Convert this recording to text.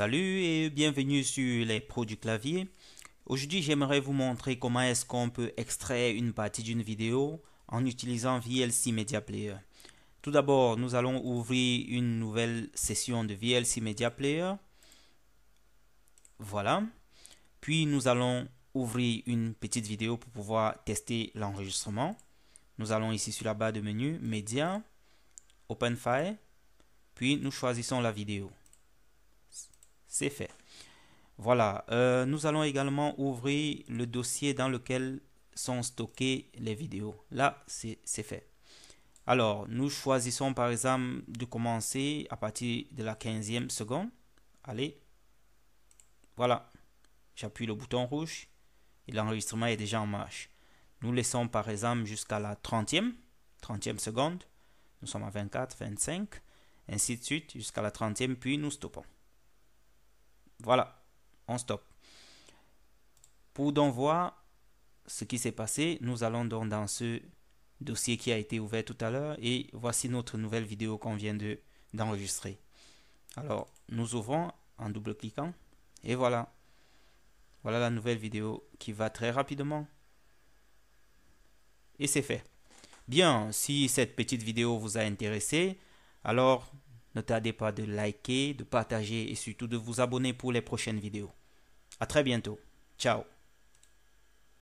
Salut et bienvenue sur les produits du clavier. Aujourd'hui j'aimerais vous montrer comment est-ce qu'on peut extraire une partie d'une vidéo en utilisant VLC Media Player. Tout d'abord nous allons ouvrir une nouvelle session de VLC Media Player. Voilà. Puis nous allons ouvrir une petite vidéo pour pouvoir tester l'enregistrement. Nous allons ici sur la barre de menu Media, Open File, puis nous choisissons la vidéo c'est fait. Voilà, euh, nous allons également ouvrir le dossier dans lequel sont stockées les vidéos. Là, c'est fait. Alors, nous choisissons par exemple de commencer à partir de la 15e seconde. Allez, voilà, j'appuie le bouton rouge et l'enregistrement est déjà en marche. Nous laissons par exemple jusqu'à la 30e, 30e seconde. Nous sommes à 24, 25, ainsi de suite jusqu'à la 30e, puis nous stoppons. Voilà, on stop. Pour donc voir ce qui s'est passé, nous allons donc dans ce dossier qui a été ouvert tout à l'heure et voici notre nouvelle vidéo qu'on vient d'enregistrer. Alors, nous ouvrons en double-cliquant et voilà. Voilà la nouvelle vidéo qui va très rapidement. Et c'est fait. Bien, si cette petite vidéo vous a intéressé, alors ne tardez pas de liker, de partager et surtout de vous abonner pour les prochaines vidéos. A très bientôt. Ciao